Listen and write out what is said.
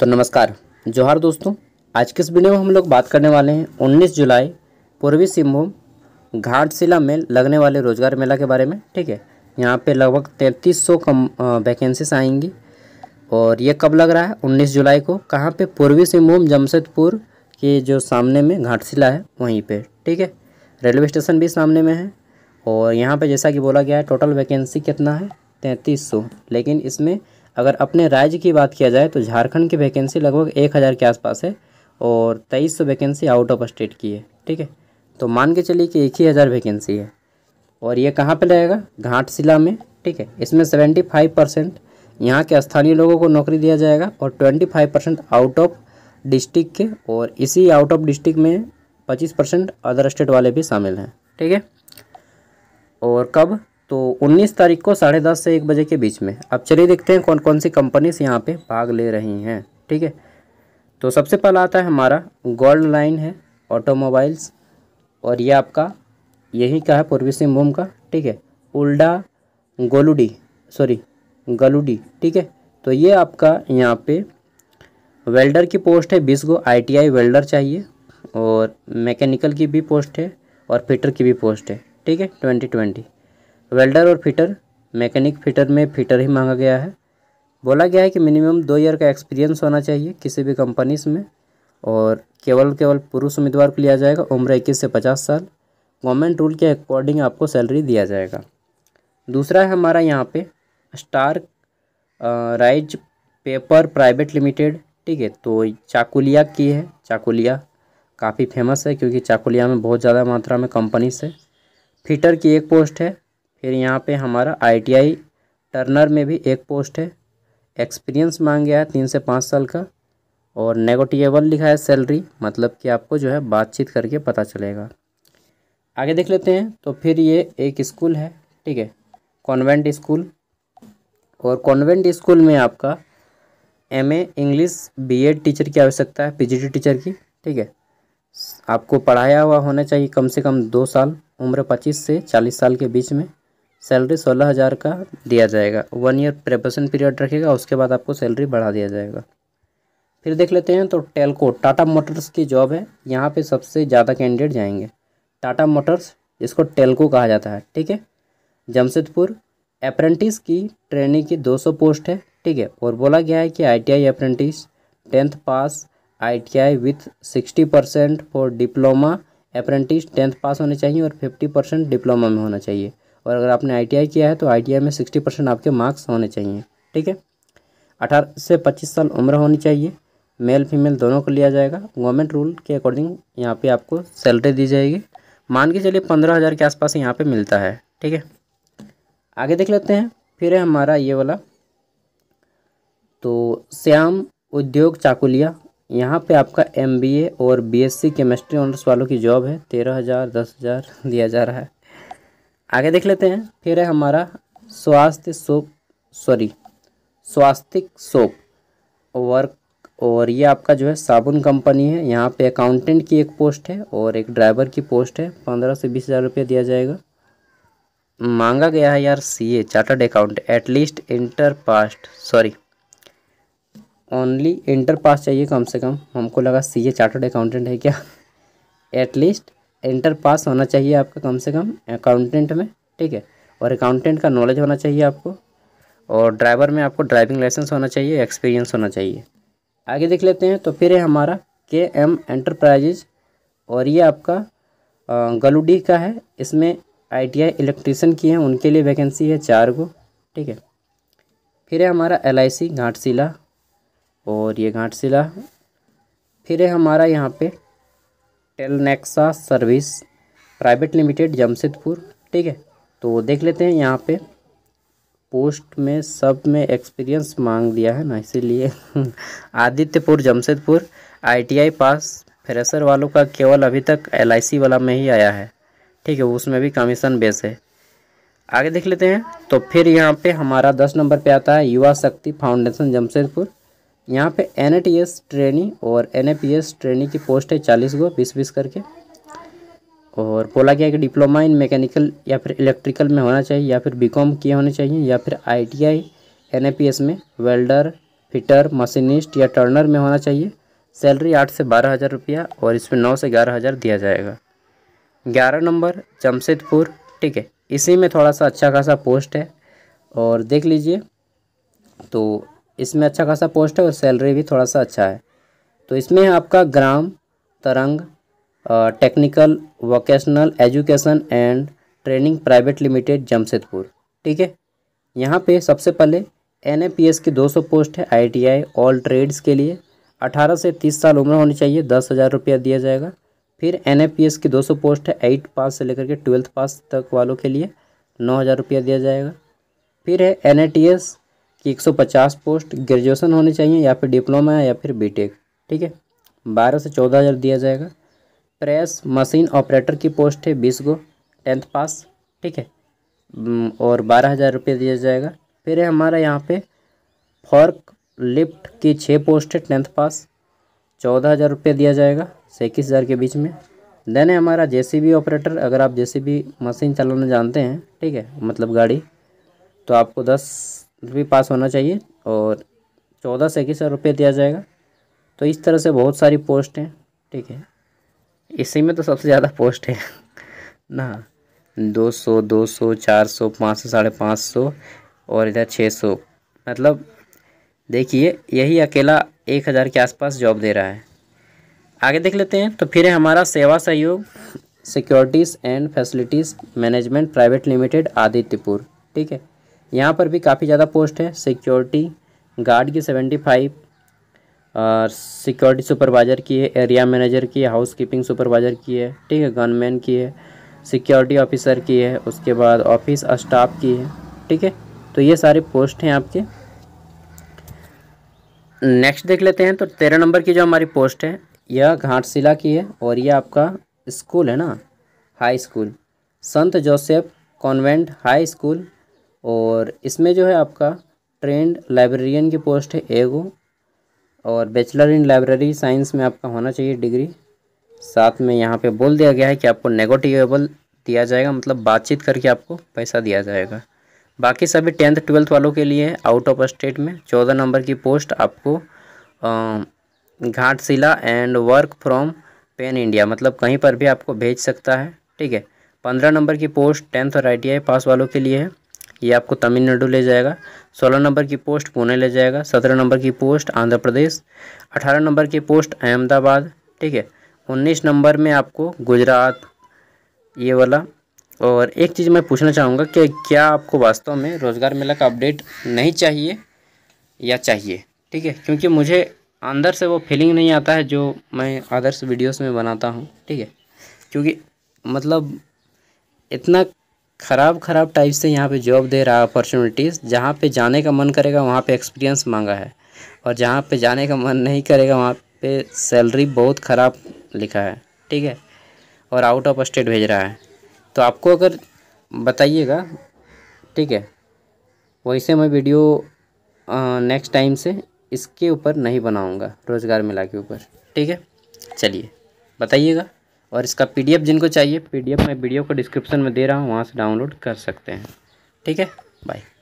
तो नमस्कार जोहार दोस्तों आज के इस वीडियो में हम लोग बात करने वाले हैं 19 जुलाई पूर्वी सिंहभूम घाटशिला में लगने वाले रोजगार मेला के बारे में ठीक है यहाँ पे लगभग तैंतीस सौ कम वैकेंसीज आएंगी और ये कब लग रहा है 19 जुलाई को कहाँ पे पूर्वी सिंहभूम जमशेदपुर के जो सामने में घाटशिला है वहीं पर ठीक है रेलवे स्टेशन भी सामने में है और यहाँ पर जैसा कि बोला गया है टोटल वैकेंसी कितना है तैंतीस लेकिन इसमें अगर अपने राज्य की बात किया जाए तो झारखंड की वैकेंसी लगभग एक हज़ार के आसपास है और तेईस सौ वैकेंसी आउट ऑफ स्टेट की है ठीक है तो मान के चलिए कि एक ही हज़ार वैकेंसी है और ये कहाँ पे घाट घाटशिला में ठीक है इसमें सेवेंटी फाइव परसेंट यहाँ के स्थानीय लोगों को नौकरी दिया जाएगा और twenty five percent out of district के और इसी आउट ऑफ डिस्ट्रिक्ट में पच्चीस परसेंट अदर स्टेट वाले भी शामिल हैं ठीक है और कब तो 19 तारीख को साढ़े दस से एक बजे के बीच में अब चलिए देखते हैं कौन कौन सी कंपनीज यहाँ पे भाग ले रही हैं ठीक है तो सबसे पहला आता है हमारा गोल्ड लाइन है ऑटोमोबाइल्स और ये आपका यही का है पूर्वी सिंहभूम का ठीक है उल्डा गोलूडी सॉरी गलूडी ठीक है तो ये आपका यहाँ पे वेल्डर की पोस्ट है बीस गो आई वेल्डर चाहिए और मैकेनिकल की भी पोस्ट है और फिटर की भी पोस्ट है ठीक है ट्वेंटी ट्वेंटी वेल्डर और फिटर मैकेनिक फिटर में फिटर ही मांगा गया है बोला गया है कि मिनिमम दो ईयर का एक्सपीरियंस होना चाहिए किसी भी कंपनीज में और केवल केवल पुरुष उम्मीदवार को लिया जाएगा उम्र इक्कीस से पचास साल गवर्नमेंट रूल के अकॉर्डिंग आपको सैलरी दिया जाएगा दूसरा है हमारा यहाँ पे star rise paper private limited ठीक है तो चाकुलिया की है चाकुलिया काफ़ी फेमस है क्योंकि चाकुलिया में बहुत ज़्यादा मात्रा में कंपनीस है फिटर की एक पोस्ट है फिर यहाँ पे हमारा आईटीआई टर्नर में भी एक पोस्ट है एक्सपीरियंस मांग गया है तीन से पाँच साल का और नेगोटिएबल लिखा है सैलरी मतलब कि आपको जो है बातचीत करके पता चलेगा आगे देख लेते हैं तो फिर ये एक स्कूल है ठीक है कॉन्वेंट स्कूल और कॉन्वेंट स्कूल में आपका M A English B Ed teacher की आवश्यकता है पी जी टीचर की ठीक है आपको पढ़ाया हुआ होना चाहिए कम से कम दो साल उम्र पच्चीस से चालीस साल के बीच में सैलरी सोलह हज़ार का दिया जाएगा वन ईयर प्रेपरेशन पीरियड रखेगा उसके बाद आपको सैलरी बढ़ा दिया जाएगा फिर देख लेते हैं तो टेलको टाटा मोटर्स की जॉब है यहाँ पे सबसे ज़्यादा कैंडिडेट जाएंगे टाटा मोटर्स इसको टेलको कहा जाता है ठीक है जमशेदपुर अप्रेंटिस की ट्रेनिंग की 200 पोस्ट है ठीक है और बोला गया है कि ITI apprentice tenth pass ITI with sixty percent for diploma apprentice tenth pass होने चाहिए और फिफ्टी परसेंट डिप्लोमा में होना चाहिए और अगर आपने आई किया है तो आई में सिक्सटी परसेंट आपके मार्क्स होने चाहिए ठीक है अठारह से पच्चीस साल उम्र होनी चाहिए मेल फीमेल दोनों को लिया जाएगा गवर्नमेंट रूल के अकॉर्डिंग यहाँ पे आपको सैलरी दी जाएगी मान के चलिए पंद्रह हज़ार के आसपास यहाँ पर मिलता है ठीक है आगे देख लेते हैं फिर है हमारा ये वाला तो श्याम उद्योग चाकुलिया यहाँ पे आपका एम और बी एस केमिस्ट्री ऑनर्स वालों की जॉब है तेरह हज़ार दस हज़ार दिया जा रहा है आगे देख लेते हैं फिर है हमारा स्वास्थ्य soap sorry Swastik soap work और ये आपका जो है साबुन कंपनी है यहाँ पे अकाउंटेंट की एक पोस्ट है और एक ड्राइवर की पोस्ट है पंद्रह से बीस हज़ार रुपये दिया जाएगा मांगा गया है यार CA chartered account at least inter past sorry only inter pass चाहिए कम से कम हमको लगा सीए चार्टर्ड अकाउंटेंट है क्या एटलीस्ट इंटर पास होना चाहिए आपका कम से कम अकाउंटेंट में ठीक है और अकाउंटेंट का नॉलेज होना चाहिए आपको और ड्राइवर में आपको ड्राइविंग लाइसेंस होना चाहिए एक्सपीरियंस होना चाहिए आगे देख लेते हैं तो फिर है हमारा के एम एंटरप्राइजेज और ये आपका गलूडी का है इसमें आईटीआई इलेक्ट्रीशियन की है उनके लिए वैकेंसी है चार गो ठीक है फिर है हमारा एल आई सी घाटशिला और ये घाटशिला फिर है हमारा यहाँ पे Telnexa service private limited Jamshedpur ठीक है तो देख लेते हैं यहाँ पे पोस्ट में सब में एक्सपीरियंस मांग दिया है ना इसीलिए Adityapur Jamshedpur ITI pass fresher वालों का केवल अभी तक एलआईसी वाला में ही आया है ठीक है उसमें भी कमीशन बेस है आगे देख लेते हैं तो फिर यहाँ पे हमारा दस नंबर पे आता है युवा शक्ति फाउंडेशन जमशेदपुर यहाँ पे एन ट्रेनी और एन ट्रेनी की पोस्ट है चालीस गो बीस बीस करके और बोला गया कि डिप्लोमा इन मैकेनिकल या फिर इलेक्ट्रिकल में होना चाहिए या फिर बीकॉम किए होने चाहिए या फिर आईटीआई एनएपीएस में वेल्डर फिटर मशीनिस्ट या टर्नर में होना चाहिए सैलरी आठ से बारह हज़ार रुपया और इसमें नौ से ग्यारह हज़ार दिया जाएगा ग्यारह नंबर जमशेदपुर ठीक है इसी में थोड़ा सा अच्छा खासा पोस्ट है और देख लीजिए तो इसमें अच्छा खासा पोस्ट है और सैलरी भी थोड़ा सा अच्छा है तो इसमें आपका Gram Tarang technical vocational education and training private limited Jamshedpur ठीक है यहाँ पे सबसे पहले एन की 200 पोस्ट है आई ऑल ट्रेड्स के लिए 18 से 30 साल उम्र होनी चाहिए दस हज़ार रुपया दिया जाएगा फिर एन की 200 पोस्ट है एट पास से लेकर के ट्वेल्थ पास तक वालों के लिए नौ हज़ार रुपया दिया जाएगा फिर है एन कि 150 पोस्ट ग्रेजुएसन होने चाहिए या फिर डिप्लोमा या फिर बीटेक ठीक है बारह से चौदह हज़ार दिया जाएगा प्रेस मशीन ऑपरेटर की पोस्ट है बीस गो टेंथ पास ठीक है और बारह हज़ार रुपये दिया जाएगा फिर है हमारा यहाँ पे फॉर्क लिफ्ट की छः पोस्ट है टेंथ पास चौदह हज़ार रुपये दिया जाएगा से इक्कीस हज़ार के बीच में देन है हमारा जेसीबी ऑपरेटर अगर आप जेसीबी मशीन चलाना जानते हैं ठीक है मतलब गाड़ी तो आपको दस भी पास होना चाहिए और चौदह से इक्कीस रुपये दिया जाएगा तो इस तरह से बहुत सारी पोस्ट हैं ठीक है इसी में तो सबसे ज़्यादा पोस्ट है ना दो सौ दो सौ चार सौ पाँच सौ साढ़े पाँच सौ और इधर छः सौ मतलब देखिए यही अकेला एक हज़ार के आसपास जॉब दे रहा है आगे देख लेते हैं तो फिर है हमारा Seva Sahyog securities and facilities management private limited Adityapur ठीक है यहाँ पर भी काफ़ी ज़्यादा पोस्ट है सिक्योरिटी गार्ड की सेवेंटी फाइव और सिक्योरिटी सुपरवाइज़र की है एरिया मैनेजर की है हाउस कीपिंग सुपरवाइज़र की है ठीक है गनमैन की है सिक्योरिटी ऑफिसर की है उसके बाद ऑफिस स्टाफ की है ठीक है तो ये सारे पोस्ट हैं आपके नेक्स्ट देख लेते हैं तो तेरह नंबर की जो हमारी पोस्ट है यह घाटशिला की है और यह आपका स्कूल है ना high school Sant Joseph convent high school और इसमें जो है आपका ट्रेंड लाइब्रेरियन की पोस्ट है एगो और बैचलर इन लाइब्रेरी साइंस में आपका होना चाहिए डिग्री साथ में यहाँ पे बोल दिया गया है कि आपको नेगोटिएबल दिया जाएगा मतलब बातचीत करके आपको पैसा दिया जाएगा बाकी सभी टेंथ ट्वेल्थ वालों के लिए आउट ऑफ स्टेट में चौदह नंबर की पोस्ट आपको Ghatshila and work from pan India मतलब कहीं पर भी आपको भेज सकता है ठीक है पंद्रह नंबर की पोस्ट टेंथ और आई पास वालों के लिए है ये आपको तमिलनाडु ले जाएगा सोलह नंबर की पोस्ट पुणे ले जाएगा सत्रह नंबर की पोस्ट आंध्र प्रदेश अठारह नंबर की पोस्ट अहमदाबाद ठीक है उन्नीस नंबर में आपको गुजरात ये वाला और एक चीज़ मैं पूछना चाहूँगा कि क्या आपको वास्तव में रोज़गार मेला का अपडेट नहीं चाहिए या चाहिए ठीक है क्योंकि मुझे अंदर से वो फीलिंग नहीं आता है जो मैं आदर्श वीडियोस में बनाता हूँ ठीक है क्योंकि मतलब इतना ख़राब ख़राब टाइप से यहाँ पे जॉब दे रहा है अपॉर्चुनिटीज़ जहाँ पे जाने का मन करेगा वहाँ पे एक्सपीरियंस मांगा है और जहाँ पे जाने का मन नहीं करेगा वहाँ पे सैलरी बहुत ख़राब लिखा है ठीक है और आउट ऑफ स्टेट भेज रहा है तो आपको अगर बताइएगा ठीक है वैसे मैं वीडियो नेक्स्ट टाइम से इसके ऊपर नहीं बनाऊँगा रोज़गार मिला के ऊपर ठीक है चलिए बताइएगा और इसका पीडीएफ जिनको चाहिए पीडीएफ मैं वीडियो को डिस्क्रिप्शन में दे रहा हूँ वहाँ से डाउनलोड कर सकते हैं ठीक है बाय